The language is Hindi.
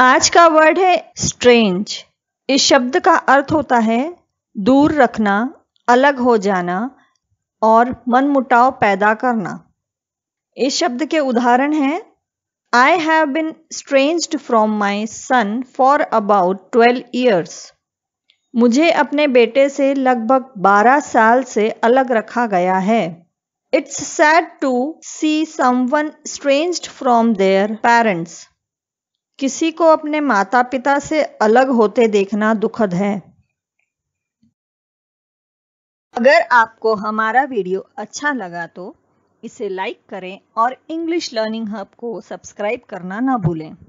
आज का वर्ड है स्ट्रेंज इस शब्द का अर्थ होता है दूर रखना अलग हो जाना और मनमुटाव पैदा करना इस शब्द के उदाहरण हैं I have been estranged from my son for about twelve years मुझे अपने बेटे से लगभग 12 साल से अलग रखा गया है it's sad to see someone estranged from their parents किसी को अपने माता पिता से अलग होते देखना दुखद है अगर आपको हमारा वीडियो अच्छा लगा तो इसे लाइक करें और इंग्लिश लर्निंग हब को सब्सक्राइब करना ना भूलें